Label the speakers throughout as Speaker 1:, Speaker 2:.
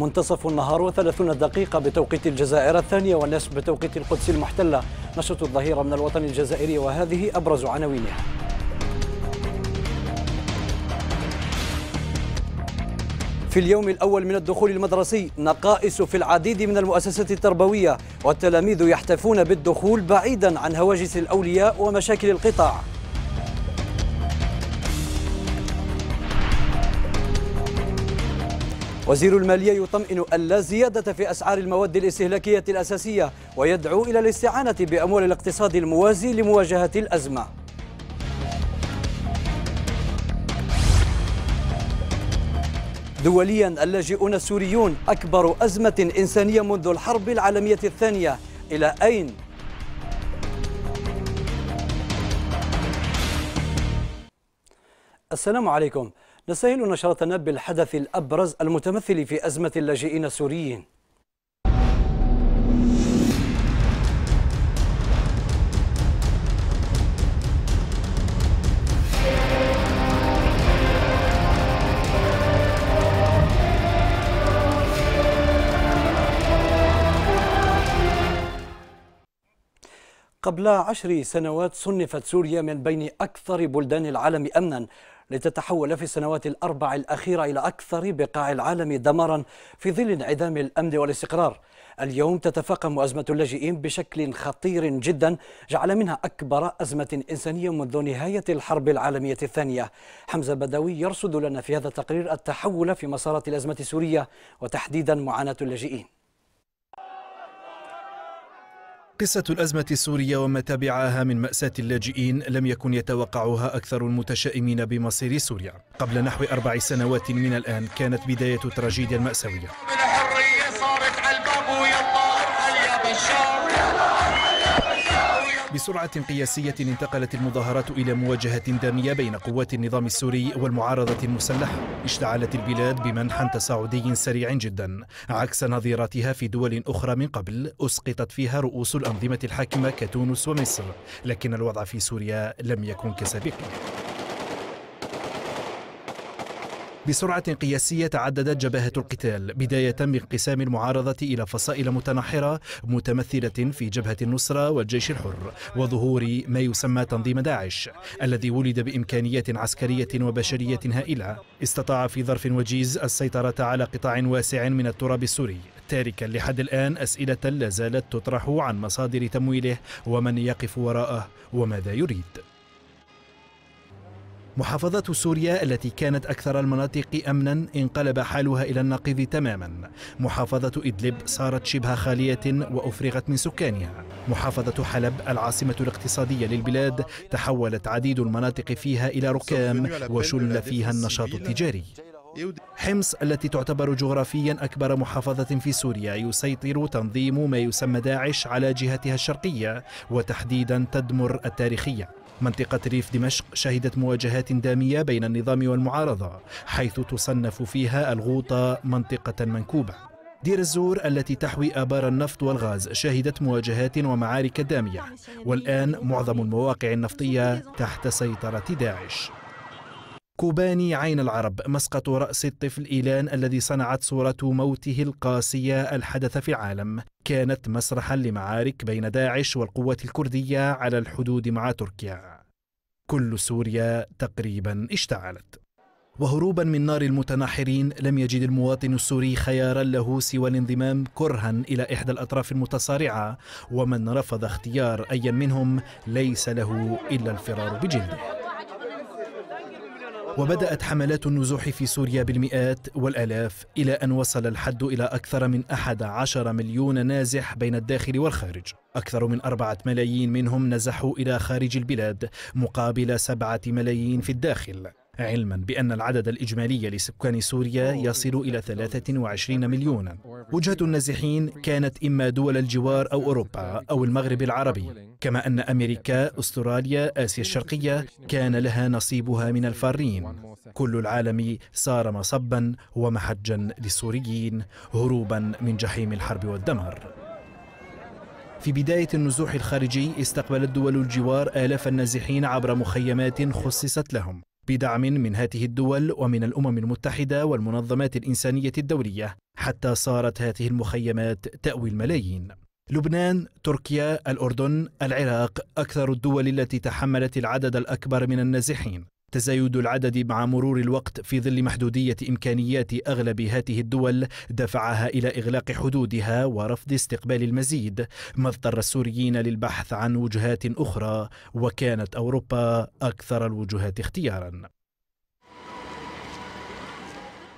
Speaker 1: منتصف النهار وثلاثون دقيقة بتوقيت الجزائر الثانية والنصف بتوقيت القدس المحتلة نشرة الظهيرة من الوطن الجزائري وهذه أبرز عناوينها في اليوم الأول من الدخول المدرسي نقائص في العديد من المؤسسات التربوية والتلاميذ يحتفون بالدخول بعيدا عن هواجس الأولياء ومشاكل القطاع وزير المالية يطمئن أن لا زيادة في أسعار المواد الاستهلاكية الأساسية ويدعو إلى الاستعانة بأموال الاقتصاد الموازي لمواجهة الأزمة دوليا اللاجئون السوريون أكبر أزمة إنسانية منذ الحرب العالمية الثانية إلى أين؟ السلام عليكم نستهل نشرتنا بالحدث الأبرز المتمثل في أزمة اللاجئين السوريين قبل عشر سنوات صنفت سوريا من بين أكثر بلدان العالم أمنا لتتحول في السنوات الأربع الأخيرة إلى أكثر بقاع العالم دمارا في ظل انعدام الأمن والاستقرار اليوم تتفاقم أزمة اللاجئين بشكل خطير جدا جعل منها أكبر أزمة إنسانية منذ نهاية الحرب العالمية الثانية حمزة بدوي يرصد لنا في هذا التقرير التحول في مسارات الأزمة السورية وتحديدا معاناة اللاجئين
Speaker 2: قصة الأزمة السورية وما تبعها من مأساة اللاجئين لم يكن يتوقعها أكثر المتشائمين بمصير سوريا قبل نحو أربع سنوات من الآن كانت بداية تراجيديا مأساوية بسرعة قياسية انتقلت المظاهرات إلى مواجهة دامية بين قوات النظام السوري والمعارضة المسلحة اشتعلت البلاد بمنح تصاعدي سريع جدا عكس نظيراتها في دول أخرى من قبل أسقطت فيها رؤوس الأنظمة الحاكمة كتونس ومصر لكن الوضع في سوريا لم يكن كسابقه بسرعة قياسية تعددت جبهة القتال بداية بانقسام المعارضة إلى فصائل متناحرة متمثلة في جبهة النصرة والجيش الحر وظهور ما يسمى تنظيم داعش الذي ولد بإمكانيات عسكرية وبشرية هائلة استطاع في ظرف وجيز السيطرة على قطاع واسع من التراب السوري تاركا لحد الآن أسئلة لا زالت تطرح عن مصادر تمويله ومن يقف وراءه وماذا يريد محافظة سوريا التي كانت أكثر المناطق أمنا انقلب حالها إلى النقيض تماما محافظة إدلب صارت شبه خالية وأفرغت من سكانها محافظة حلب العاصمة الاقتصادية للبلاد تحولت عديد المناطق فيها إلى ركام وشل فيها النشاط التجاري حمص التي تعتبر جغرافيا أكبر محافظة في سوريا يسيطر تنظيم ما يسمى داعش على جهتها الشرقية وتحديدا تدمر التاريخية منطقة ريف دمشق شهدت مواجهات دامية بين النظام والمعارضة حيث تصنف فيها الغوطة منطقة منكوبة دير الزور التي تحوي آبار النفط والغاز شهدت مواجهات ومعارك دامية والآن معظم المواقع النفطية تحت سيطرة داعش كوباني عين العرب مسقط رأس الطفل إيلان الذي صنعت صورة موته القاسية الحدث في العالم كانت مسرحا لمعارك بين داعش والقوات الكردية على الحدود مع تركيا كل سوريا تقريبا اشتعلت وهروبا من نار المتناحرين لم يجد المواطن السوري خيارا له سوى الانضمام كرها الى احدى الاطراف المتصارعه ومن رفض اختيار ايا منهم ليس له الا الفرار بجلده وبدأت حملات النزوح في سوريا بالمئات والآلاف إلى أن وصل الحد إلى أكثر من 11 مليون نازح بين الداخل والخارج أكثر من أربعة ملايين منهم نزحوا إلى خارج البلاد مقابل سبعة ملايين في الداخل علما بأن العدد الإجمالي لسكان سوريا يصل إلى 23 مليونا وجهة النازحين كانت إما دول الجوار أو أوروبا أو المغرب العربي كما أن أمريكا، أستراليا، آسيا الشرقية كان لها نصيبها من الفارين كل العالم صار مصبا ومحجا للسوريين هروبا من جحيم الحرب والدمار في بداية النزوح الخارجي استقبلت دول الجوار آلاف النازحين عبر مخيمات خصصت لهم بدعم من هذه الدول ومن الأمم المتحدة والمنظمات الإنسانية الدولية حتى صارت هذه المخيمات تأوي الملايين لبنان، تركيا، الأردن، العراق أكثر الدول التي تحملت العدد الأكبر من النازحين تزايد العدد مع مرور الوقت في ظل محدودية إمكانيات أغلب هذه الدول دفعها إلى إغلاق حدودها ورفض استقبال المزيد ما اضطر السوريين للبحث عن وجهات أخرى وكانت أوروبا أكثر الوجهات اختيارا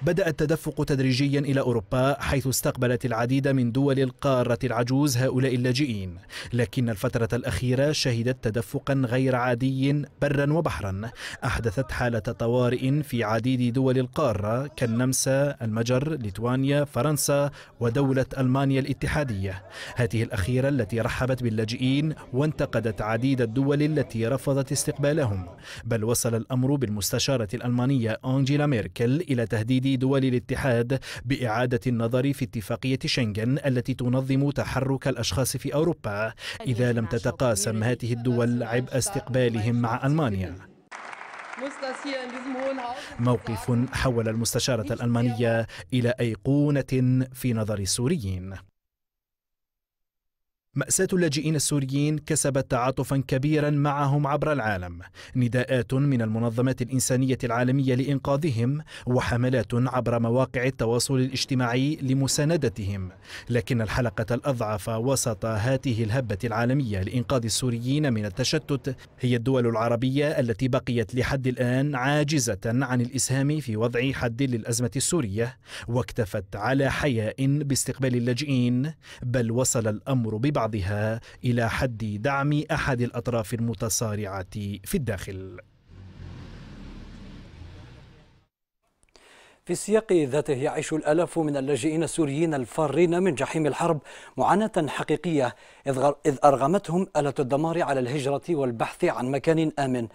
Speaker 2: بدأ التدفق تدريجيا إلى أوروبا حيث استقبلت العديد من دول القارة العجوز هؤلاء اللاجئين لكن الفترة الأخيرة شهدت تدفقا غير عادي برا وبحرا أحدثت حالة طوارئ في عديد دول القارة كالنمسا المجر ليتوانيا فرنسا ودولة ألمانيا الاتحادية هذه الأخيرة التي رحبت باللاجئين وانتقدت عديد الدول التي رفضت استقبالهم بل وصل الأمر بالمستشارة الألمانية أنجيلا ميركل إلى تهديد دول الاتحاد بإعادة النظر في اتفاقية شنغن التي تنظم تحرك الأشخاص في أوروبا إذا لم تتقاسم هذه الدول عبء استقبالهم مع ألمانيا موقف حول المستشارة الألمانية إلى أيقونة في نظر السوريين مأساة اللاجئين السوريين كسبت تعاطفا كبيرا معهم عبر العالم نداءات من المنظمات الإنسانية العالمية لإنقاذهم وحملات عبر مواقع التواصل الاجتماعي لمساندتهم لكن الحلقة الأضعف وسط هاته الهبة العالمية لإنقاذ السوريين من التشتت هي الدول العربية التي بقيت لحد الآن عاجزة عن الإسهام في وضع حد للأزمة السورية واكتفت على حياء باستقبال اللاجئين بل وصل الأمر ببعض بعضها إلى حد دعم أحد الأطراف المتصارعة في الداخل
Speaker 1: في السياق ذاته يعيش الألاف من اللاجئين السوريين الفارين من جحيم الحرب معاناة حقيقية إذ أرغمتهم آلة الدمار على الهجرة والبحث عن مكان آمن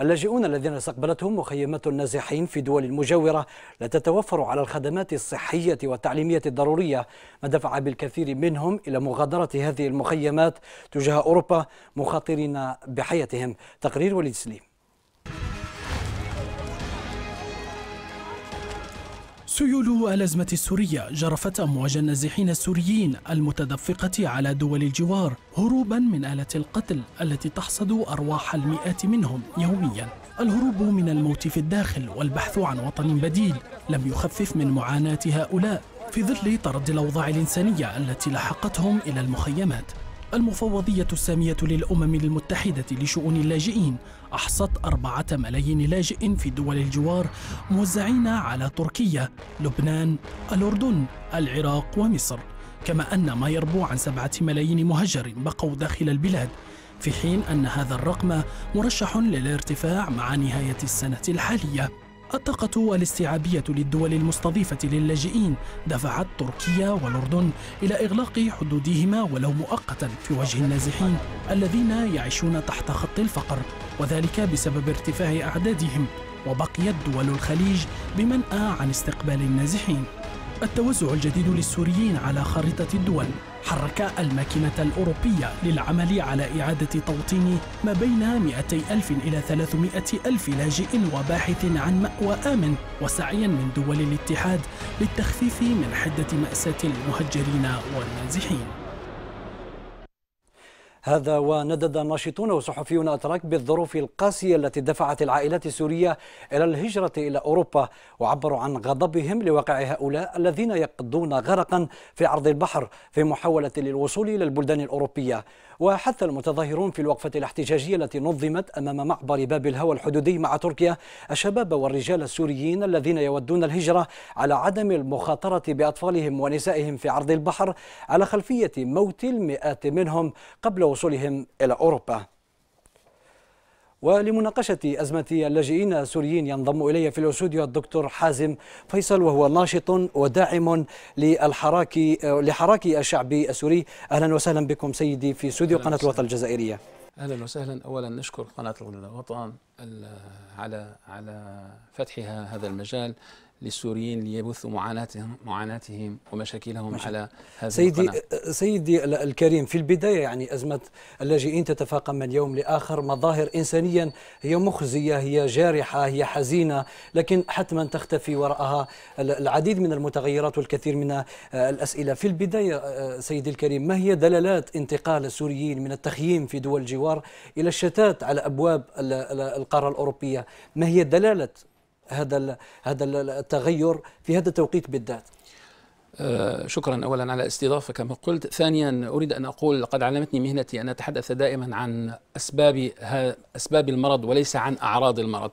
Speaker 1: اللاجئون الذين استقبلتهم مخيمات النازحين في دول المجاورة لا تتوفر على الخدمات الصحية والتعليمية الضرورية ما دفع بالكثير منهم إلى مغادرة هذه المخيمات تجاه أوروبا مخاطرين بحياتهم تقرير وليد سليم
Speaker 3: سيول الأزمة السورية جرفت أمواج النازحين السوريين المتدفقة على دول الجوار هروبا من آلة القتل التي تحصد أرواح المئات منهم يوميا الهروب من الموت في الداخل والبحث عن وطن بديل لم يخفف من معاناة هؤلاء في ظل طرد الأوضاع الإنسانية التي لحقتهم إلى المخيمات المفوضية السامية للأمم المتحدة لشؤون اللاجئين أحصت أربعة ملايين لاجئ في دول الجوار موزعين على تركيا، لبنان، الأردن، العراق ومصر كما أن ما يربو عن سبعة ملايين مهجر بقوا داخل البلاد في حين أن هذا الرقم مرشح للارتفاع مع نهاية السنة الحالية الطاقة والاستيعابية للدول المستضيفة للاجئين دفعت تركيا والأردن إلى إغلاق حدودهما ولو مؤقتا في وجه النازحين الذين يعيشون تحت خط الفقر وذلك بسبب ارتفاع أعدادهم وبقيت دول الخليج بمنأى عن استقبال النازحين التوزع الجديد للسوريين على خريطة الدول حرك الماكينة الأوروبية للعمل على إعادة توطين ما بين 200 ألف إلى 300 ألف لاجئ وباحث عن مأوى آمن وسعيا من دول الاتحاد للتخفيف من حدة مأساة المهجرين والنازحين
Speaker 1: هذا وندد ناشطون وصحفيون أتراك بالظروف القاسية التي دفعت العائلات السورية إلى الهجرة إلى أوروبا وعبروا عن غضبهم لواقع هؤلاء الذين يقضون غرقا في عرض البحر في محاولة للوصول إلى البلدان الأوروبية وحث المتظاهرون في الوقفة الاحتجاجية التي نظمت أمام معبر باب الهوى الحدودي مع تركيا الشباب والرجال السوريين الذين يودون الهجرة على عدم المخاطرة بأطفالهم ونسائهم في عرض البحر على خلفية موت المئات منهم قبل وصولهم إلى أوروبا ولمناقشة أزمة اللاجئين السوريين ينضم إلي في الاستوديو الدكتور حازم فيصل وهو ناشط وداعم للحراك لحراك الشعب السوري أهلا وسهلا بكم سيدي في استوديو قناة الوطن الجزائرية
Speaker 4: اهلا وسهلا اولا نشكر قناه الوطن على على فتحها هذا المجال للسوريين ليبثوا معاناتهم معاناتهم ومشاكلهم ماشي. على هذا سيدي القناة. سيدي الكريم في البدايه يعني ازمه اللاجئين
Speaker 1: تتفاقم من يوم لاخر مظاهر انسانيا هي مخزيه هي جارحه هي حزينه لكن حتما تختفي وراءها العديد من المتغيرات والكثير من الاسئله في البدايه آه، سيدي الكريم ما هي دلالات انتقال السوريين من التخييم في دول الجوار الى الشتات على ابواب القاره الاوروبيه ما هي دلاله هذا هذا التغير في هذا التوقيت بالذات
Speaker 4: آه، شكرا اولا على استضافه كما قلت ثانيا اريد ان اقول لقد علمتني مهنتي ان اتحدث دائما عن اسباب اسباب المرض وليس عن اعراض المرض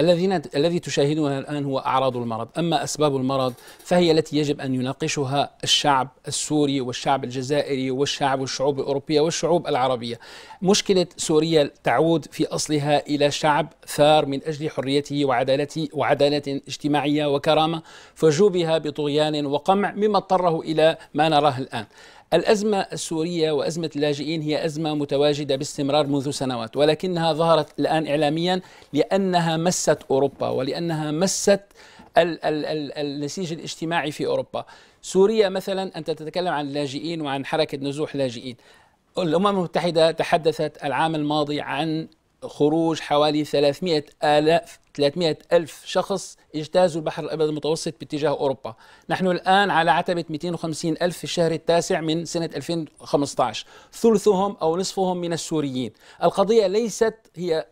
Speaker 4: الذين الذي تشاهدونه الان هو اعراض المرض، اما اسباب المرض فهي التي يجب ان يناقشها الشعب السوري والشعب الجزائري والشعب والشعوب الاوروبيه والشعوب العربيه. مشكله سوريا تعود في اصلها الى شعب ثار من اجل حريته وعدالته وعداله اجتماعيه وكرامه فجوبها بطغيان وقمع مما اضطره الى ما نراه الان. الأزمة السورية وأزمة اللاجئين هي أزمة متواجدة باستمرار منذ سنوات ولكنها ظهرت الآن إعلاميا لأنها مست أوروبا ولأنها مست ال ال ال النسيج الاجتماعي في أوروبا سوريا مثلا أنت تتكلم عن اللاجئين وعن حركة نزوح لاجئين الأمم المتحدة تحدثت العام الماضي عن خروج حوالي 300 آلاف 300 ألف شخص اجتازوا البحر الأبيض المتوسط باتجاه أوروبا نحن الآن على عتبة 250 ألف في الشهر التاسع من سنة 2015 ثلثهم أو نصفهم من السوريين القضية ليست هي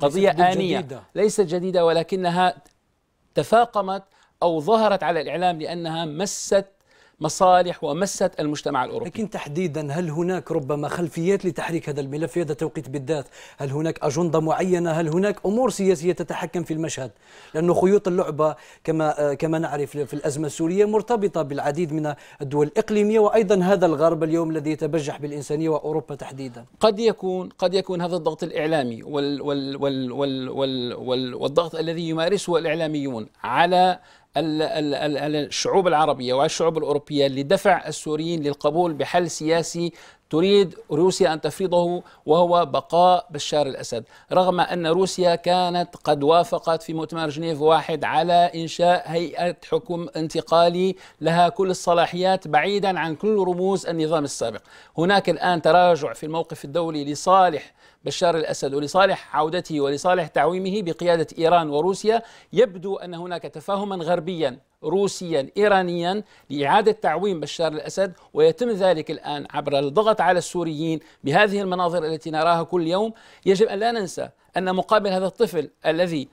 Speaker 4: قضية ليست آنية جديدة. ليست جديدة ولكنها تفاقمت أو ظهرت على الإعلام لأنها مست مصالح ومست المجتمع الأوروبي لكن تحديدا هل هناك ربما خلفيات لتحريك هذا الملف
Speaker 1: في هذا التوقيت بالذات هل هناك أجندة معينة هل هناك أمور سياسية تتحكم في المشهد لأن خيوط اللعبة كما, آه، كما نعرف في الأزمة السورية مرتبطة بالعديد من الدول الإقليمية وأيضا هذا الغرب اليوم الذي يتبجح بالإنسانية وأوروبا تحديدا قد يكون
Speaker 4: قد يكون هذا الضغط الإعلامي وال وال وال وال وال وال والضغط الذي يمارسه الإعلاميون على الشعوب العربية والشعوب الأوروبية لدفع السوريين للقبول بحل سياسي تريد روسيا أن تفرضه وهو بقاء بشار الأسد رغم أن روسيا كانت قد وافقت في مؤتمر جنيف واحد على إنشاء هيئة حكم انتقالي لها كل الصلاحيات بعيدا عن كل رموز النظام السابق هناك الآن تراجع في الموقف الدولي لصالح بشار الأسد ولصالح عودته ولصالح تعويمه بقيادة إيران وروسيا يبدو أن هناك تفاهما غربيا روسيا إيرانيا لإعادة تعويم بشار الأسد ويتم ذلك الآن عبر الضغط على السوريين بهذه المناظر التي نراها كل يوم يجب أن لا ننسى أن مقابل هذا الطفل الذي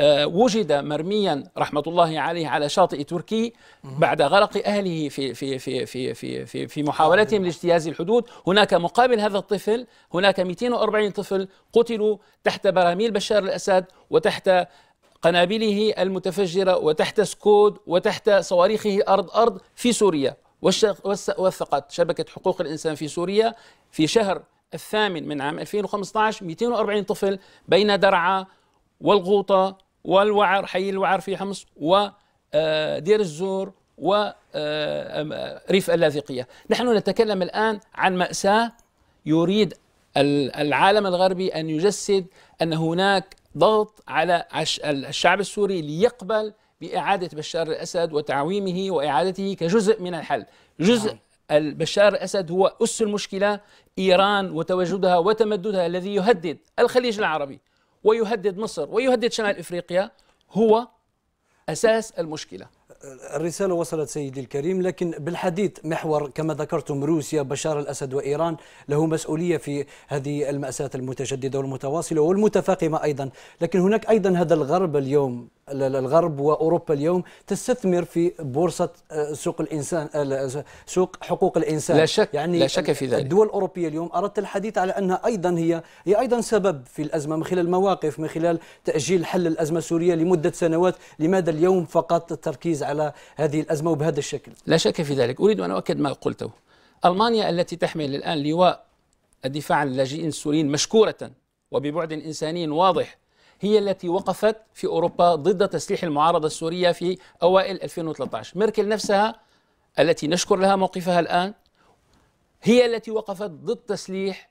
Speaker 4: آه، وجد مرميا رحمة الله عليه على شاطئ تركي بعد غرق أهله في في في في في في, في محاولتهم لاجتياز الحدود هناك مقابل هذا الطفل هناك 240 طفل قتلوا تحت براميل بشار الأسد وتحت قنابله المتفجرة وتحت سكود وتحت صواريخه أرض أرض في سوريا وثقت شبكة حقوق الإنسان في سوريا في شهر الثامن من عام 2015 240 طفل بين درعا والغوطة والوعر حي الوعر في حمص ودير آه، الزور وريف آه، آه، اللاذقية نحن نتكلم الآن عن مأساة يريد العالم الغربي أن يجسد أن هناك ضغط على الشعب السوري ليقبل بإعادة بشار الأسد وتعويمه وإعادته كجزء من الحل جزء نعم. بشار الأسد هو أس المشكلة إيران وتواجدها وتمددها الذي يهدد الخليج العربي ويهدد مصر ويهدد شمال إفريقيا هو
Speaker 1: أساس المشكلة الرسالة وصلت سيدي الكريم لكن بالحديث محور كما ذكرتم روسيا بشار الأسد وإيران له مسؤولية في هذه المأساة المتجددة والمتواصلة والمتفاقمة أيضا لكن هناك أيضا هذا الغرب اليوم الغرب واوروبا اليوم تستثمر في بورصه آه، سوق الانسان سوق حقوق الانسان لا شك يعني لا شك في ذلك الدول الاوروبيه اليوم اردت الحديث على انها ايضا هي هي ايضا سبب في الازمه من خلال مواقف من خلال تاجيل حل الازمه السوريه لمده
Speaker 4: سنوات لماذا اليوم فقط التركيز على هذه الازمه وبهذا الشكل لا شك في ذلك اريد ان اؤكد ما قلته المانيا التي تحمل الان لواء الدفاع عن اللاجئين السوريين مشكوره وببعد انساني واضح هي التي وقفت في أوروبا ضد تسليح المعارضة السورية في أوائل 2013 ميركل نفسها التي نشكر لها موقفها الآن هي التي وقفت ضد تسليح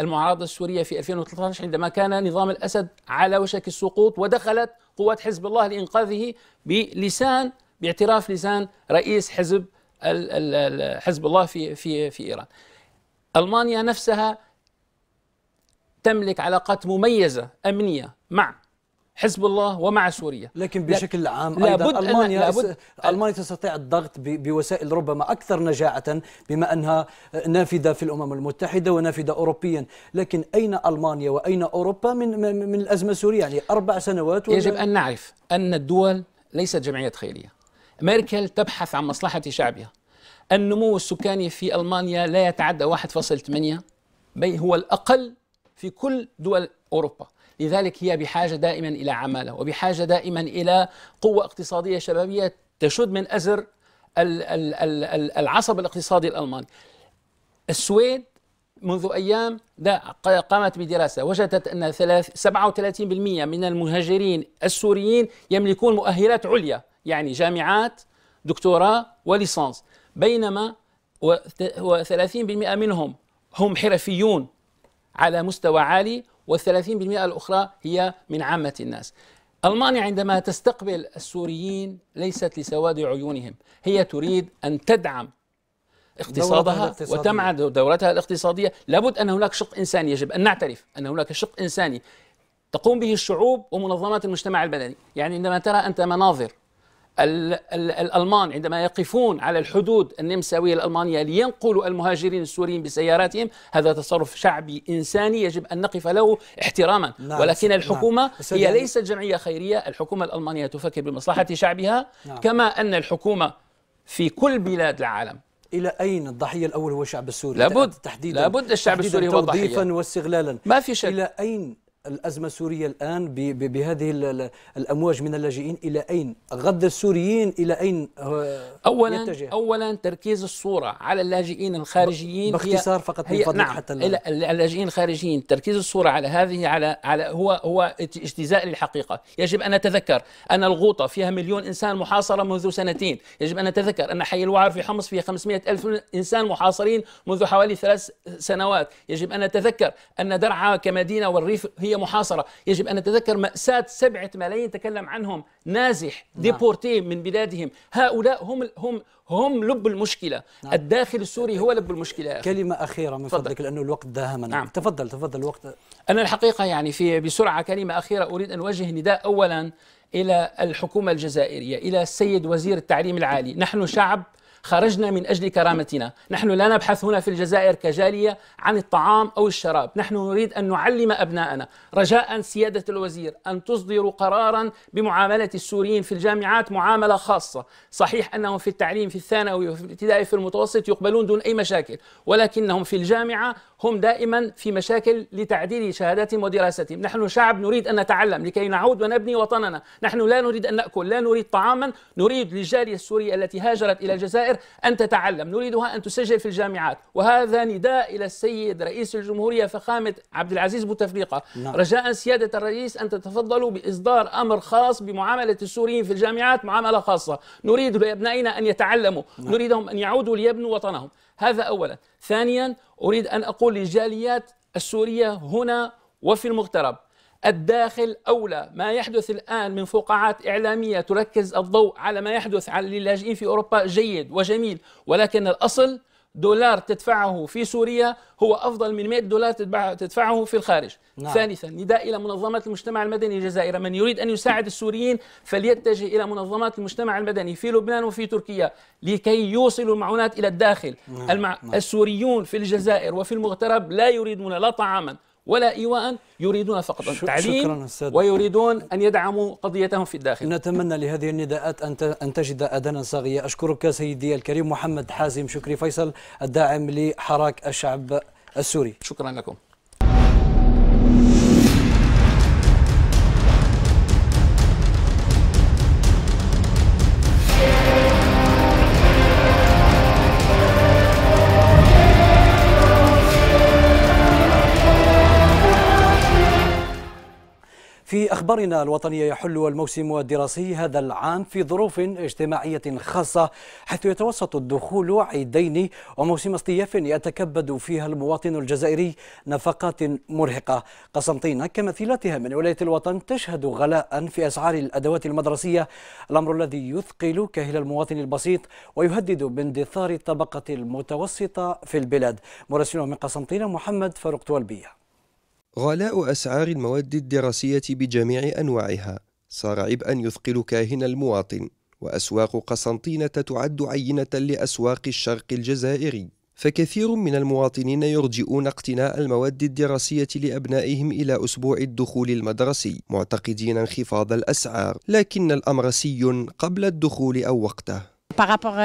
Speaker 4: المعارضة السورية في 2013 عندما كان نظام الأسد على وشك السقوط ودخلت قوات حزب الله لإنقاذه بلسان باعتراف لسان رئيس حزب حزب الله في في في إيران ألمانيا نفسها تملك علاقات مميزة أمنية مع حزب الله ومع سوريا لكن بشكل عام لابد ايضا المانيا لابد المانيا تستطيع الضغط بوسائل ربما
Speaker 1: اكثر نجاعه بما انها نافذه في الامم المتحده ونافذه اوروبيا لكن اين المانيا واين اوروبا من من الازمه السوريه يعني اربع سنوات يجب ان نعرف
Speaker 4: ان الدول ليست جمعيات خيريه ميركل تبحث عن مصلحه شعبها النمو السكاني في المانيا لا يتعدى 1.8 هو الاقل في كل دول أوروبا لذلك هي بحاجة دائما إلى عمالة وبحاجة دائما إلى قوة اقتصادية شبابية تشد من أزر العصب الاقتصادي الألماني السويد منذ أيام قامت بدراسة وجدت أن 37% من المهاجرين السوريين يملكون مؤهلات عليا يعني جامعات دكتوراه وليسانس بينما و30% منهم هم حرفيون على مستوى عالي والثلاثين 30 الأخرى هي من عامة الناس ألمانيا عندما تستقبل السوريين ليست لسواد عيونهم هي تريد أن تدعم اقتصادها وتمع دورتها الاقتصادية لابد أن هناك شق إنساني يجب أن نعترف أن هناك شق إنساني تقوم به الشعوب ومنظمات المجتمع المدني يعني عندما ترى أنت مناظر الألمان عندما يقفون على الحدود النمساوية الألمانية لينقلوا المهاجرين السوريين بسياراتهم هذا تصرف شعبي إنساني يجب أن نقف له احتراما نعم, نعم، ولكن نعم. الحكومة نعم هي ليست جمعية خيرية الحكومة الألمانية تفكر بمصلحة نعم. شعبها نعم كما أن الحكومة في كل بلاد العالم الى اين الضحيه الاول هو الشعب السوري لابد تحديدا لابد الشعب السوري هو الضحيه توظيفا واستغلالا
Speaker 1: ما في شك الى اين الأزمة السورية الآن بهذه الأمواج من اللاجئين إلى أين؟ غض السوريين إلى أين آه، أولا يتجه؟
Speaker 4: أولا تركيز الصورة على اللاجئين الخارجيين باختصار فقط من فضلك نعم حتى اللاجئين الخارجيين تركيز الصورة على هذه على على هو هو اجتزاء للحقيقة يجب أن نتذكر أن الغوطة فيها مليون إنسان محاصرة منذ سنتين يجب أن نتذكر أن حي الوعر في حمص فيها 500 ألف إنسان محاصرين منذ حوالي ثلاث سنوات يجب أن نتذكر أن درعا كمدينة والريف هي محاصرة يجب أن نتذكر مأساة سبعة ملايين تكلم عنهم نازح نعم. ديبورتي من بلادهم هؤلاء هم هم هم لب المشكلة نعم. الداخل السوري هو لب المشكلة أخي. كلمة أخيرة من فضلك لأنه الوقت داهمنا نعم. تفضل تفضل الوقت أنا الحقيقة يعني في بسرعة كلمة أخيرة أريد أن أوجه نداء أولا إلى الحكومة الجزائرية إلى السيد وزير التعليم العالي نحن شعب خرجنا من أجل كرامتنا نحن لا نبحث هنا في الجزائر كجالية عن الطعام أو الشراب نحن نريد أن نعلم أبناءنا رجاء سيادة الوزير أن تصدروا قرارا بمعاملة السوريين في الجامعات معاملة خاصة صحيح أنهم في التعليم في الثانوي وفي الابتدائي في المتوسط يقبلون دون أي مشاكل ولكنهم في الجامعة هم دائما في مشاكل لتعديل شهاداتهم ودراستهم نحن شعب نريد أن نتعلم لكي نعود ونبني وطننا نحن لا نريد أن نأكل لا نريد طعاما نريد للجالية السورية التي هاجرت إلى الجزائر أن تتعلم نريدها أن تسجل في الجامعات وهذا نداء إلى السيد رئيس الجمهورية فخامة عبد العزيز بوتفليقة نعم. رجاء سيادة الرئيس أن تتفضلوا بإصدار أمر خاص بمعاملة السوريين في الجامعات معاملة خاصة نريد لأبنائنا أن يتعلموا نعم. نريدهم أن يعودوا ليبنوا وطنهم هذا أولا ثانيا أريد أن أقول للجاليات السورية هنا وفي المغترب الداخل أولى ما يحدث الآن من فقاعات إعلامية تركز الضوء على ما يحدث على للاجئين في أوروبا جيد وجميل ولكن الأصل دولار تدفعه في سوريا هو أفضل من 100 دولار تدفعه في الخارج نعم. ثالثا نداء إلى منظمات المجتمع المدني الجزائرة من يريد أن يساعد السوريين فليتجه إلى منظمات المجتمع المدني في لبنان وفي تركيا لكي يوصلوا المعونات إلى الداخل نعم. المع... نعم. السوريون في الجزائر وفي المغترب لا يريدون لا طعاما ولا إيواء يريدون فقط التعليم ويريدون أن يدعموا قضيتهم في الداخل
Speaker 1: نتمنى لهذه النداءات أن تجد أذانا صاغية أشكرك سيدي الكريم محمد حازم شكري فيصل الداعم لحراك الشعب السوري شكرا لكم في أخبارنا الوطنية يحل الموسم الدراسي هذا العام في ظروف اجتماعية خاصة حيث يتوسط الدخول عيدين وموسم اصطياف يتكبد فيها المواطن الجزائري نفقات مرهقة قسنطينة كمثيلتها من ولاية الوطن تشهد غلاء في أسعار الأدوات المدرسية الأمر الذي يثقل كاهل المواطن البسيط ويهدد باندثار الطبقة المتوسطة في البلاد مراسلنا من قسنطينة محمد فاروق توالبيه
Speaker 5: غلاء أسعار المواد الدراسية بجميع أنواعها صار عبئا يثقل كاهن المواطن وأسواق قسنطينة تعد عينة لأسواق الشرق الجزائري فكثير من المواطنين يرجئون اقتناء المواد الدراسية لأبنائهم إلى أسبوع الدخول المدرسي معتقدين انخفاض الأسعار لكن الأمر سي قبل الدخول أو وقته
Speaker 6: باغابوغ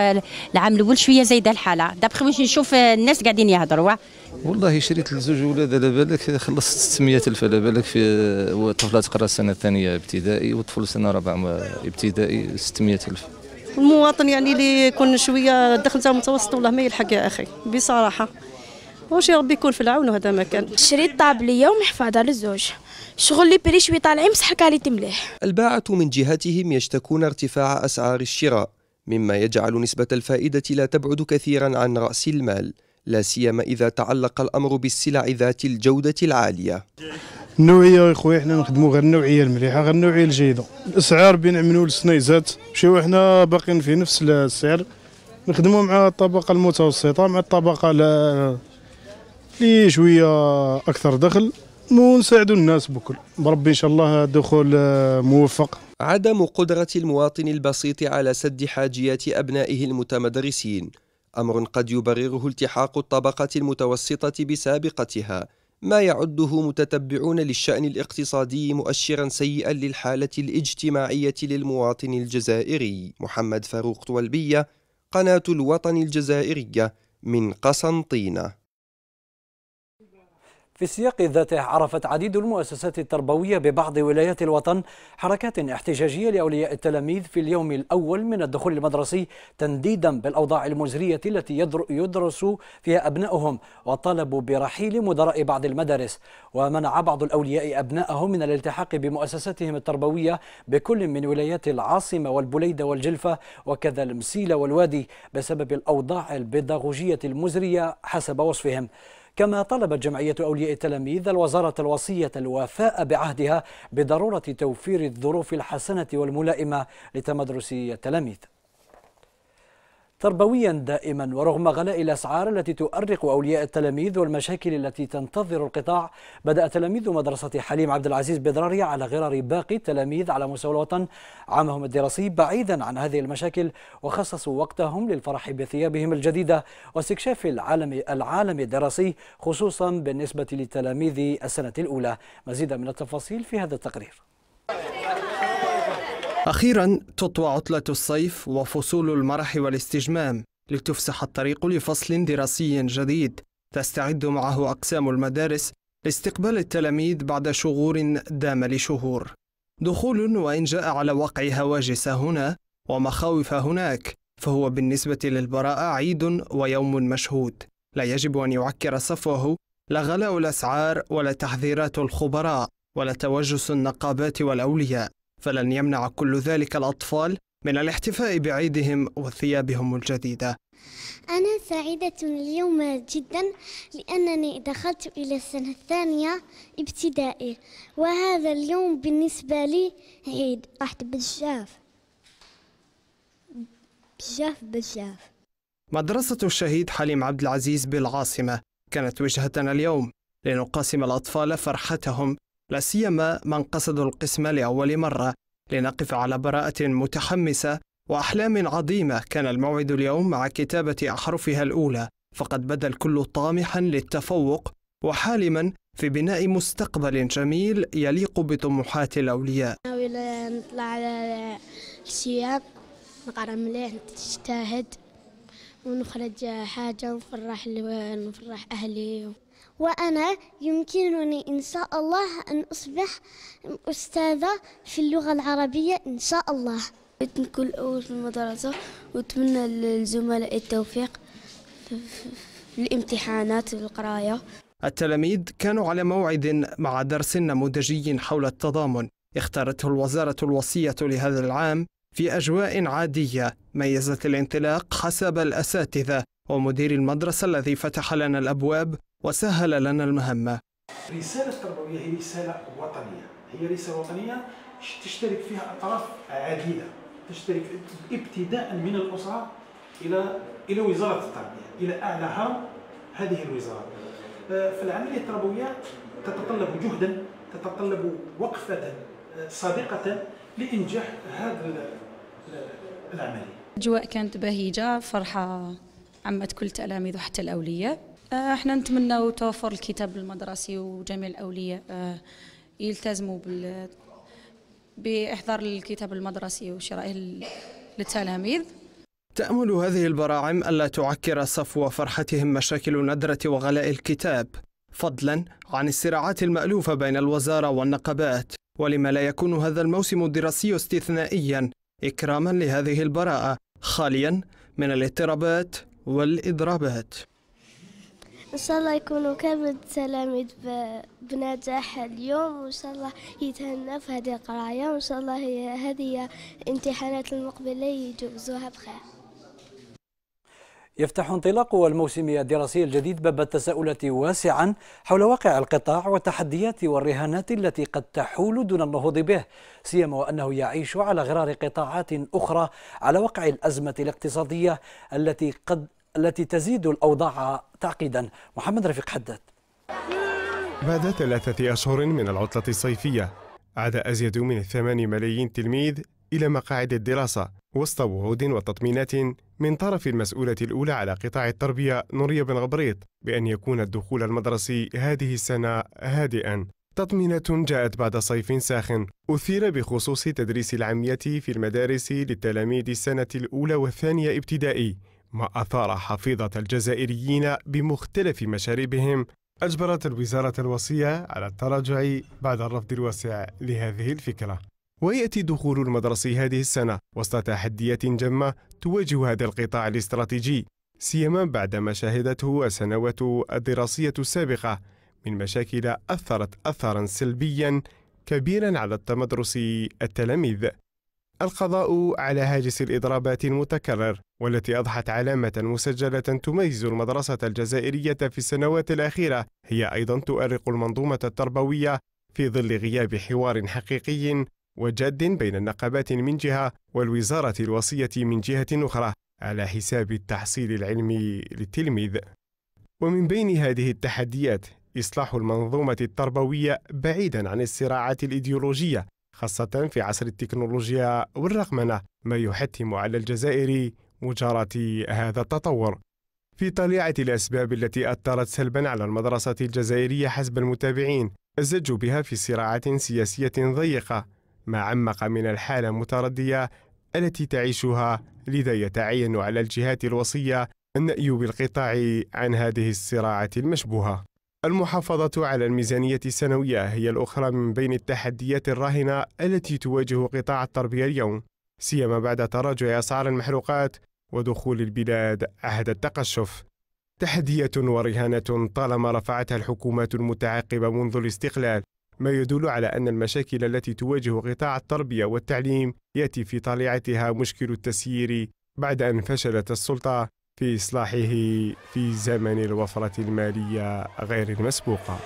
Speaker 6: العام euh, الاول شويه زايده الحاله دابخي واش نشوف آه، الناس قاعدين يهضروا
Speaker 7: والله شريت لزوج ولاد على بالك خلصت 600 الف على بالك في آه، طفله تقرا السنه الثانيه ابتدائي وطفل سنه رابعه ابتدائي 600 الف
Speaker 6: المواطن يعني اللي يكون شويه الدخل تاعو متوسط والله ما يلحق يا اخي بصراحه واش ربي يكون في العون وهذا ما كان شريت طابليه ومحفظه للزوج شغل لي بري شويه طالعين بصح الكاليتي مليح
Speaker 5: الباعة من جهتهم يشتكون ارتفاع أسعار الشراء مما يجعل نسبة الفائدة لا تبعد كثيرا عن رأس المال لا سيما إذا تعلق الأمر بالسلع ذات الجودة العالية
Speaker 8: النوعية يا خويا حنا نخدموا غير النوعية المليحة غير النوعية الجيدة الأسعار بين عمنو السنيزات مشيو حنا باقيين في نفس السعر نخدموا مع الطبقة المتوسطة مع الطبقة اللي شوية أكثر دخل ونساعدوا الناس بكل بربي ان شاء الله دخول آه، موفق عدم
Speaker 5: قدرة المواطن البسيط على سد حاجيات أبنائه المتمدرسين أمر قد يبرره التحاق الطبقة المتوسطة بسابقتها ما يعده متتبعون للشأن الاقتصادي مؤشرا سيئا للحالة الاجتماعية للمواطن الجزائري محمد فاروق طولبية قناة الوطن الجزائرية من قسنطينة في السياق ذاته
Speaker 1: عرفت عديد المؤسسات التربوية ببعض ولايات الوطن حركات احتجاجية لأولياء التلاميذ في اليوم الأول من الدخول المدرسي تنديدا بالأوضاع المزرية التي يدرس فيها أبنائهم وطالبوا برحيل مدراء بعض المدارس ومنع بعض الأولياء أبنائهم من الالتحاق بمؤسساتهم التربوية بكل من ولايات العاصمة والبليدة والجلفة وكذا المسيلة والوادي بسبب الأوضاع البيداغوجية المزرية حسب وصفهم كما طلبت جمعية أولياء التلاميذ الوزارة الوصية الوفاء بعهدها بضرورة توفير الظروف الحسنة والملائمة لتمدرس التلاميذ تربويا دائما ورغم غلاء الأسعار التي تؤرق أولياء التلاميذ والمشاكل التي تنتظر القطاع بدأ تلاميذ مدرسة حليم عبد العزيز بدراري على غرار باقي التلاميذ على مستوى الوطن عامهم الدراسي بعيدا عن هذه المشاكل وخصصوا وقتهم للفرح بثيابهم الجديدة واستكشاف العالم العالم الدراسي خصوصا بالنسبة لتلاميذ السنة الأولى مزيد من التفاصيل في هذا التقرير
Speaker 7: أخيرا تطوى عطلة الصيف وفصول المرح والاستجمام لتفسح الطريق لفصل دراسي جديد تستعد معه أقسام المدارس لاستقبال التلاميذ بعد شغور دام لشهور دخول وإن جاء على وقع هواجس هنا ومخاوف هناك فهو بالنسبة للبراءة عيد ويوم مشهود لا يجب أن يعكر صفوه لا غلاء الأسعار ولا تحذيرات الخبراء ولا توجس النقابات والأولياء فلن يمنع كل ذلك الأطفال من الاحتفاء بعيدهم وثيابهم الجديدة أنا سعيدة اليوم جدا لأنني دخلت إلى السنة الثانية ابتدائي وهذا اليوم بالنسبة لي عيد أحد بالشاف
Speaker 8: بالشاف بالشاف
Speaker 7: مدرسة الشهيد حليم عبد العزيز بالعاصمة كانت وجهتنا اليوم لنقاسم الأطفال فرحتهم لا سيما من قصدوا القسم لأول مرة لنقف على براءة متحمسة وأحلام عظيمة كان الموعد اليوم مع كتابة أحرفها الأولى فقد بدا الكل طامحا للتفوق وحالما في بناء مستقبل جميل يليق بطموحات الأولياء ناوي نطلع على السياق نقرا مليح نجتهد ونخرج حاجة ونفرح ونفرح أهلي وأنا يمكنني إن شاء الله أن أصبح أستاذة في اللغة العربية إن شاء الله بغيت نكون الأول في المدرسة وأتمنى للزملاء التوفيق في الامتحانات والقراية التلاميذ كانوا على موعد مع درس نموذجي حول التضامن اختارته الوزارة الوصية لهذا العام في أجواء عادية ميزت الانطلاق حسب الأساتذة ومدير المدرسة الذي فتح لنا الأبواب وسهل لنا المهمة
Speaker 3: الرسالة التربوية هي رسالة وطنية هي رسالة وطنية تشترك فيها أطراف عديدة تشترك ابتداء من الأسرة إلى إلى وزارة التربية إلى أعلاها هذه الوزارة آه، فالعملية التربوية تتطلب جهدا تتطلب وقفة آه، صادقة لإنجاح هذا
Speaker 5: العملية
Speaker 6: الأجواء كانت بهيجة فرحة عامة كل التلاميذ وحتى الأولياء آه، احنا نتمنى توفر الكتاب المدرسي وجميع الأولياء آه، يلتزموا بال بإحضار الكتاب المدرسي وشرائه للتلاميذ
Speaker 7: تأمل هذه البراعم ألا تعكر صفو فرحتهم مشاكل ندرة وغلاء الكتاب فضلا عن الصراعات المألوفة بين الوزارة والنقابات ولما لا يكون هذا الموسم الدراسي استثنائيا إكراما لهذه البراءة خاليا من الاضطرابات والإضرابات إن شاء الله يكونوا كامل التلاميذ
Speaker 8: بنجاح اليوم وإن شاء الله يتهنى في هذه القراية وإن شاء الله هذه امتحانات المقبلة يجوزوها بخير
Speaker 1: يفتح انطلاق الموسم الدراسي الجديد باب التساؤلات واسعا حول واقع القطاع والتحديات والرهانات التي قد تحول دون النهوض به سيما وأنه يعيش على غرار قطاعات أخرى على وقع الأزمة الاقتصادية التي قد التي تزيد الأوضاع تعقيدا محمد رفيق حداد
Speaker 8: بعد ثلاثة أشهر من العطلة الصيفية عاد أزيد من 8 ملايين تلميذ إلى مقاعد الدراسة وسط وعود وتطمينات من طرف المسؤولة الأولى على قطاع التربية نوريا بن غبريط بأن يكون الدخول المدرسي هذه السنة هادئا تطمينة جاءت بعد صيف ساخن أثير بخصوص تدريس العمية في المدارس للتلاميذ السنة الأولى والثانية ابتدائي ما أثار حفيظة الجزائريين بمختلف مشاربهم أجبرت الوزارة الوصية على التراجع بعد الرفض الواسع لهذه الفكرة ويأتي دخول المدرسة هذه السنة وسط تحديات جمة تواجه هذا القطاع الاستراتيجي سيما بعدما شهدته السنوات الدراسية السابقة من مشاكل أثرت أثرا سلبيا كبيرا على التمدرس التلاميذ القضاء على هاجس الإضرابات المتكرر والتي أضحت علامة مسجلة تميز المدرسة الجزائرية في السنوات الأخيرة هي أيضا تؤرق المنظومة التربوية في ظل غياب حوار حقيقي وجد بين النقابات من جهة والوزارة الوصية من جهة أخرى على حساب التحصيل العلمي للتلميذ ومن بين هذه التحديات إصلاح المنظومة التربوية بعيداً عن الصراعات الإيديولوجية خاصة في عصر التكنولوجيا والرقمنة ما يحتم على الجزائر مجاراة هذا التطور في طليعة الأسباب التي أثرت سلبا على المدرسة الجزائرية حسب المتابعين الزج بها في صراعات سياسية ضيقة ما عمق من الحالة المتردية التي تعيشها لذا يتعين على الجهات الوصية النأي بالقطاع عن هذه الصراعة المشبوهة المحافظة على الميزانية السنوية هي الأخرى من بين التحديات الراهنة التي تواجه قطاع التربية اليوم سيما بعد تراجع أسعار المحروقات ودخول البلاد عهد التقشف تحدية ورهانة طالما رفعتها الحكومات المتعاقبة منذ الاستقلال ما يدل على أن المشاكل التي تواجه قطاع التربية والتعليم يأتي في طليعتها مشكل التسيير بعد أن فشلت السلطة في إصلاحه في زمن الوفرة المالية غير المسبوقة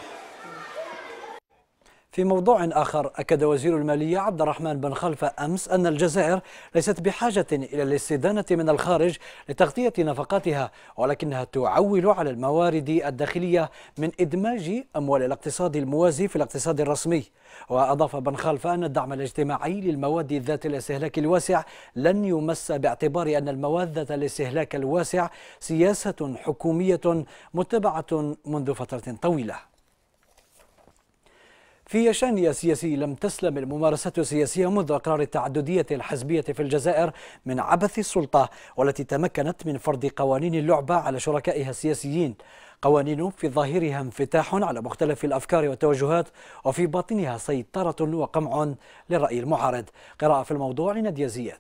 Speaker 1: في موضوع آخر أكد وزير المالية عبد الرحمن بن خلفة أمس أن الجزائر ليست بحاجة إلى الاستدانة من الخارج لتغطية نفقاتها ولكنها تعول على الموارد الداخلية من إدماج أموال الاقتصاد الموازي في الاقتصاد الرسمي وأضاف بن خلفة أن الدعم الاجتماعي للمواد ذات الاستهلاك الواسع لن يمس باعتبار أن المواد ذات الاستهلاك الواسع سياسة حكومية متبعة منذ فترة طويلة في شأنها السياسي لم تسلم الممارسة السياسية منذ إقرار التعددية الحزبية في الجزائر من عبث السلطة والتي تمكنت من فرض قوانين اللعبة على شركائها السياسيين قوانين في ظاهرها انفتاح على مختلف الأفكار والتوجهات وفي باطنها سيطرة وقمع للرأي المعارض قراءة في الموضوع لنادية زياد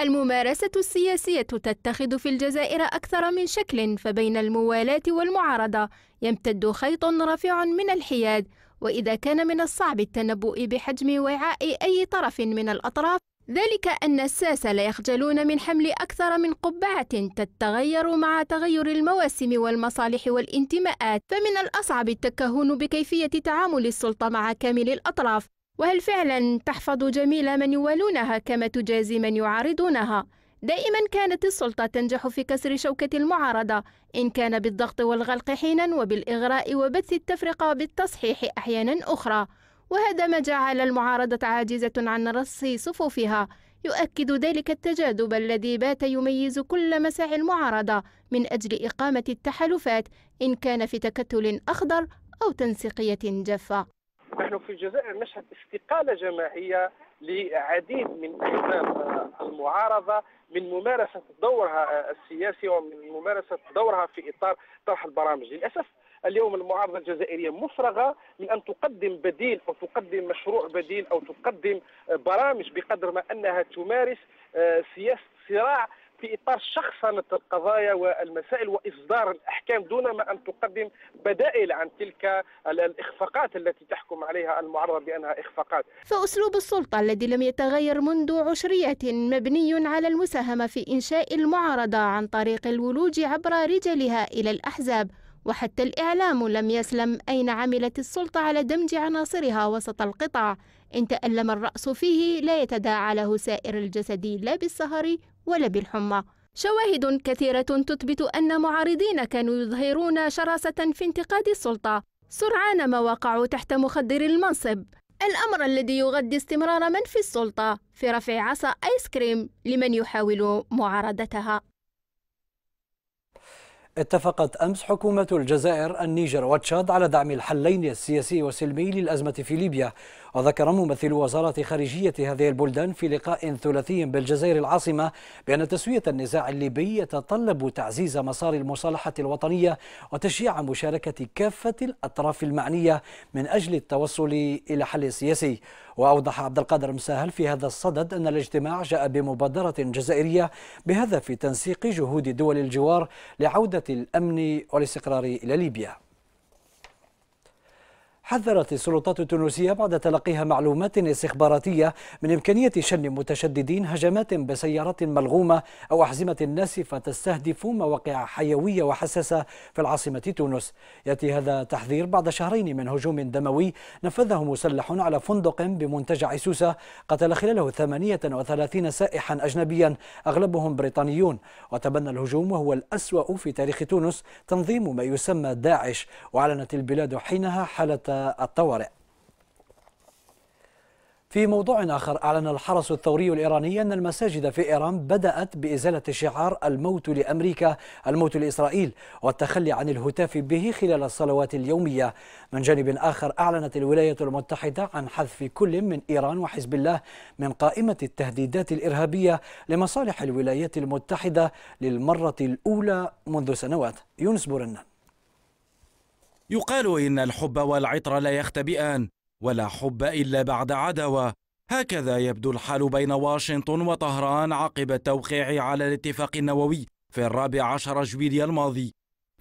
Speaker 6: الممارسة السياسية تتخذ في الجزائر أكثر من شكل فبين الموالاة والمعارضة يمتد خيط رفيع من الحياد وإذا كان من الصعب التنبؤ بحجم وعاء أي طرف من الأطراف ذلك أن الساس لا يخجلون من حمل أكثر من قبعة تتغير مع تغير المواسم والمصالح والانتماءات فمن الأصعب التكهن بكيفية تعامل السلطة مع كامل الأطراف وهل فعلا تحفظ جميل من يوالونها كما تجازي من يعارضونها دائما كانت السلطة تنجح في كسر شوكة المعارضة إن كان بالضغط والغلق حينا وبالإغراء وبث التفرقة بالتصحيح أحيانا أخرى وهذا ما جعل المعارضة عاجزة عن رص صفوفها يؤكد ذلك التجاذب الذي بات يميز كل مساعي المعارضة من أجل إقامة التحالفات إن كان في تكتل أخضر أو تنسيقية جافة
Speaker 5: نحن في الجزائر نشهد استقاله جماعيه لعديد من احزاب المعارضه من ممارسه دورها السياسي ومن ممارسه دورها في اطار طرح البرامج للاسف اليوم المعارضه الجزائريه مفرغه من ان تقدم بديل او تقدم مشروع بديل او تقدم برامج بقدر ما انها تمارس آه، سياسه صراع في اطار شخصنه القضايا والمسائل واصدار الاحكام دون ما ان تقدم بدائل عن تلك الاخفاقات التي تحكم عليها المعرض بانها اخفاقات.
Speaker 6: فاسلوب السلطه الذي لم يتغير منذ عشريه مبني على المساهمه في انشاء المعارضه عن طريق الولوج عبر رجالها الى الاحزاب. وحتى الإعلام لم يسلم أين عملت السلطة على دمج عناصرها وسط القطاع إن تألم الرأس فيه لا يتداعى له سائر الجسد لا بالسهر ولا بالحمى شواهد كثيرة تثبت أن معارضين كانوا يظهرون شراسة في انتقاد السلطة سرعان ما وقعوا تحت مخدر المنصب الأمر الذي يغذي استمرار من في السلطة في رفع عصا آيس كريم لمن يحاول معارضتها
Speaker 1: اتفقت أمس حكومة الجزائر النيجر وتشاد على دعم الحلين السياسي والسلمي للأزمة في ليبيا وذكر ممثل وزارة خارجية هذه البلدان في لقاء ثلاثي بالجزائر العاصمة بأن تسوية النزاع الليبي يتطلب تعزيز مسار المصالحة الوطنية وتشجيع مشاركة كافة الأطراف المعنية من أجل التوصل إلى حل سياسي وأوضح عبد القادر مساهل في هذا الصدد أن الاجتماع جاء بمبادرة جزائرية بهدف تنسيق جهود دول الجوار لعودة الأمن والاستقرار إلى ليبيا حذرت السلطات التونسية بعد تلقيها معلومات استخباراتية من إمكانية شن متشددين هجمات بسيارات ملغومة أو أحزمة ناسفة تستهدف مواقع حيوية وحساسة في العاصمة تونس يأتي هذا التحذير بعد شهرين من هجوم دموي نفذه مسلح على فندق بمنتجع سوسة قتل خلاله 38 سائحا أجنبيا أغلبهم بريطانيون وتبنى الهجوم وهو الأسوأ في تاريخ تونس تنظيم ما يسمى داعش وأعلنت البلاد حينها حالة الطوارئ في موضوع آخر أعلن الحرس الثوري الإيراني أن المساجد في إيران بدأت بإزالة شعار الموت لأمريكا الموت لإسرائيل والتخلي عن الهتاف به خلال الصلوات اليومية من جانب آخر أعلنت الولايات المتحدة عن حذف كل من إيران وحزب الله من قائمة التهديدات الإرهابية لمصالح الولايات المتحدة للمرة الأولى منذ سنوات يونس بورنان
Speaker 9: يقال إن الحب والعطر لا يختبئان ولا حب إلا بعد عداوة هكذا يبدو الحال بين واشنطن وطهران عقب التوقيع على الاتفاق النووي في الرابع عشر جويليا الماضي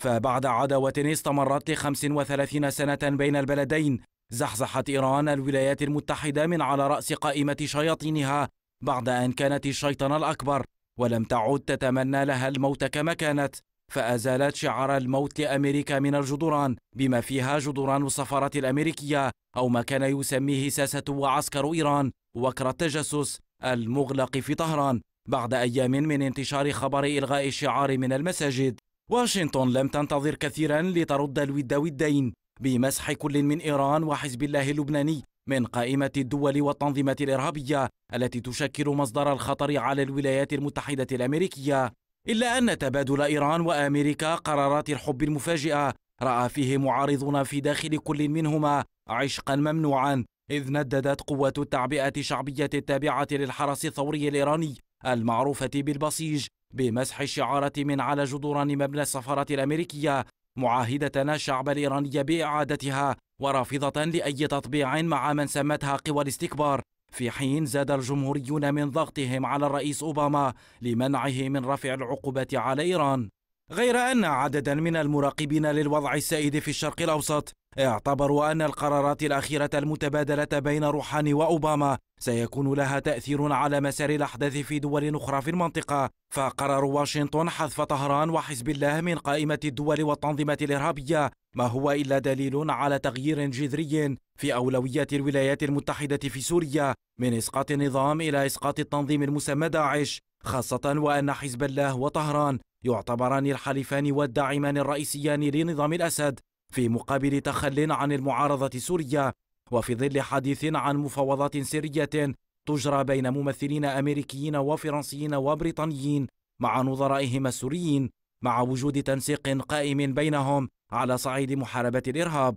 Speaker 9: فبعد عداوة استمرت لخمس وثلاثين سنة بين البلدين زحزحت إيران الولايات المتحدة من على رأس قائمة شياطينها بعد أن كانت الشيطان الأكبر ولم تعد تتمنى لها الموت كما كانت فأزالت شعار الموت لأمريكا من الجدران بما فيها جدران السفارة الأمريكية أو ما كان يسميه ساسة وعسكر إيران وكر التجسس المغلق في طهران بعد أيام من انتشار خبر إلغاء الشعار من المساجد واشنطن لم تنتظر كثيرا لترد الود والدين بمسح كل من إيران وحزب الله اللبناني من قائمة الدول والتنظيمات الإرهابية التي تشكل مصدر الخطر على الولايات المتحدة الأمريكية إلا أن تبادل إيران وأمريكا قرارات الحب المفاجئة رأى فيه معارضون في داخل كل منهما عشقا ممنوعا إذ نددت قوة التعبئة الشعبية التابعة للحرس الثوري الإيراني المعروفة بالبصيج بمسح الشعارة من على جدران مبنى السفارة الأمريكية معاهدة الشعب الإيراني بإعادتها ورافضة لأي تطبيع مع من سمتها قوى الاستكبار في حين زاد الجمهوريون من ضغطهم على الرئيس أوباما لمنعه من رفع العقوبات على إيران غير أن عددا من المراقبين للوضع السائد في الشرق الأوسط اعتبروا أن القرارات الأخيرة المتبادلة بين روحاني وأوباما سيكون لها تأثير على مسار الأحداث في دول أخرى في المنطقة فقرار واشنطن حذف طهران وحزب الله من قائمة الدول والتنظيمات الإرهابية ما هو إلا دليل على تغيير جذري في أولويات الولايات المتحدة في سوريا من إسقاط النظام إلى إسقاط التنظيم المسمى داعش خاصة وأن حزب الله وطهران يعتبران الحليفان والداعمان الرئيسيان لنظام الأسد في مقابل تخل عن المعارضة السورية وفي ظل حديث عن مفاوضات سرية تجرى بين ممثلين أمريكيين وفرنسيين وبريطانيين مع نظرائهم السوريين مع وجود تنسيق قائم بينهم على صعيد محاربة الإرهاب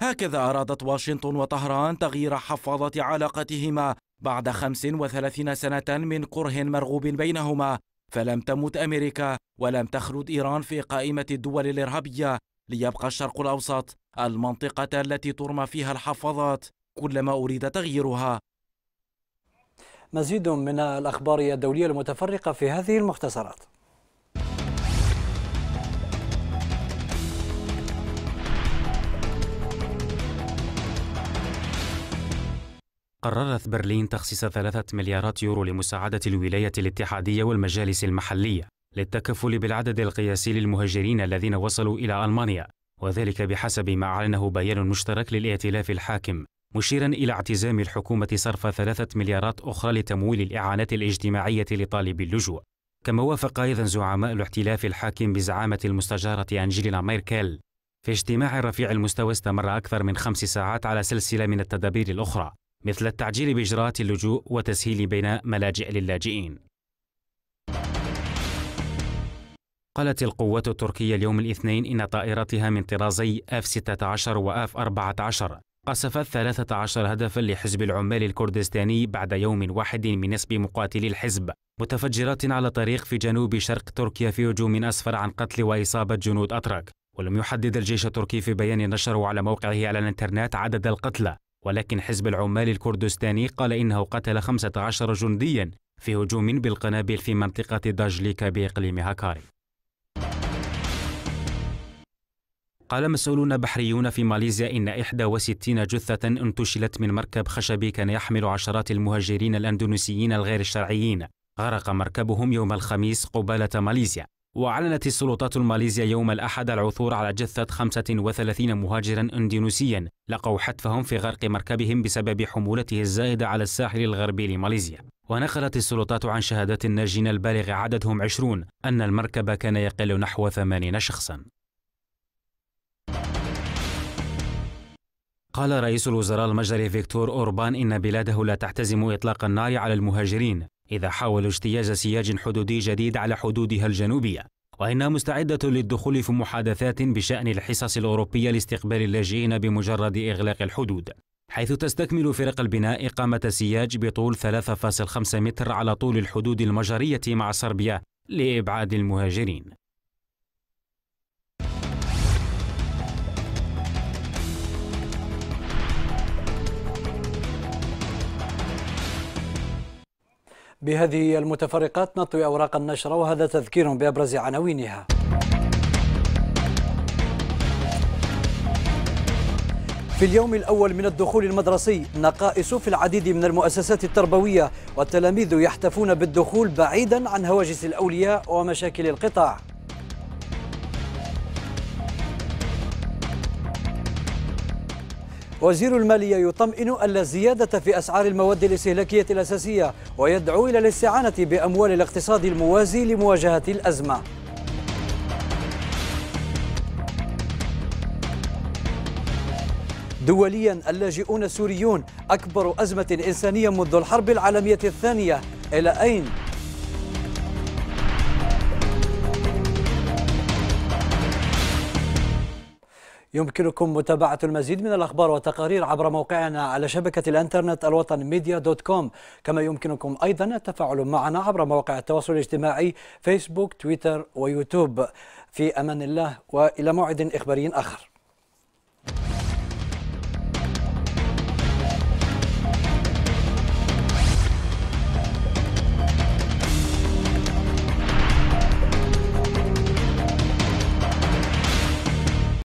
Speaker 9: هكذا أرادت واشنطن وطهران تغيير حفاظة علاقتهما بعد 35 سنة من كره مرغوب بينهما فلم تمت أمريكا ولم تخلد إيران في قائمة الدول الإرهابية ليبقى الشرق الأوسط المنطقة التي ترمى
Speaker 1: فيها الحفاظات كلما أريد تغييرها مزيد من الأخبار الدولية المتفرقة في هذه المختصرات
Speaker 10: قررت برلين تخصيص ثلاثة مليارات يورو لمساعدة الولاية الاتحادية والمجالس المحلية للتكفل بالعدد القياسي للمهاجرين الذين وصلوا إلى ألمانيا وذلك بحسب ما أعلنه بيان مشترك للائتلاف الحاكم مشيرا إلى اعتزام الحكومة صرف ثلاثة مليارات أخرى لتمويل الإعانات الاجتماعية لطالبي اللجوء كما وافق أيضا زعماء الائتلاف الحاكم بزعامة المستجارة أنجيلينا ميركل في اجتماع رفيع المستوى استمر أكثر من خمس ساعات على سلسلة من التدابير الأخرى مثل التعجيل بإجراءات اللجوء وتسهيل بناء ملاجئ للاجئين. قالت القوات التركية اليوم الاثنين إن طائرتها من طرازي F-16 و F-14 قصفت 13 هدفا لحزب العمال الكردستاني بعد يوم واحد من نسب مقاتلي الحزب متفجرات على طريق في جنوب شرق تركيا في هجوم أسفر عن قتل وإصابة جنود أتراك ولم يحدد الجيش التركي في بيان نشره على موقعه على الانترنت عدد القتلى ولكن حزب العمال الكردستاني قال إنه قتل 15 جنديا في هجوم بالقنابل في منطقة داجليكا بإقليم هاكاري قال مسؤولون بحريون في ماليزيا إن 61 جثة انتشلت من مركب خشبي كان يحمل عشرات المهاجرين الأندونيسيين الغير الشرعيين غرق مركبهم يوم الخميس قبالة ماليزيا وأعلنت السلطات الماليزية يوم الأحد العثور على جثة 35 مهاجرا إندونيسيا لقوا حتفهم في غرق مركبهم بسبب حمولته الزائدة على الساحل الغربي لماليزيا ونقلت السلطات عن شهادات الناجين البالغ عددهم 20 أن المركب كان يقل نحو 80 شخصا قال رئيس الوزراء المجري فيكتور أوربان إن بلاده لا تحتزم إطلاق النار على المهاجرين إذا حاولوا اجتياز سياج حدودي جديد على حدودها الجنوبية وإنها مستعدة للدخول في محادثات بشأن الحصص الأوروبية لاستقبال اللاجئين بمجرد إغلاق الحدود حيث تستكمل فرق البناء إقامة سياج بطول 3.5 متر على طول الحدود المجرية مع صربيا لإبعاد المهاجرين
Speaker 1: بهذه المتفرقات نطوي أوراق النشرة وهذا تذكير بأبرز عناوينها في اليوم الأول من الدخول المدرسي نقائص في العديد من المؤسسات التربوية والتلاميذ يحتفون بالدخول بعيدا عن هواجس الأولياء ومشاكل القطاع وزير المالية يطمئن أن زيادة في أسعار المواد الاستهلاكية الأساسية ويدعو إلى الاستعانة بأموال الاقتصاد الموازي لمواجهة الأزمة دوليا اللاجئون السوريون أكبر أزمة إنسانية منذ الحرب العالمية الثانية إلى أين يمكنكم متابعة المزيد من الأخبار والتقارير عبر موقعنا على شبكة الإنترنت الوطن ميديا دوت كوم كما يمكنكم أيضا التفاعل معنا عبر مواقع التواصل الاجتماعي فيسبوك تويتر ويوتيوب في أمان الله وإلى موعد إخباري آخر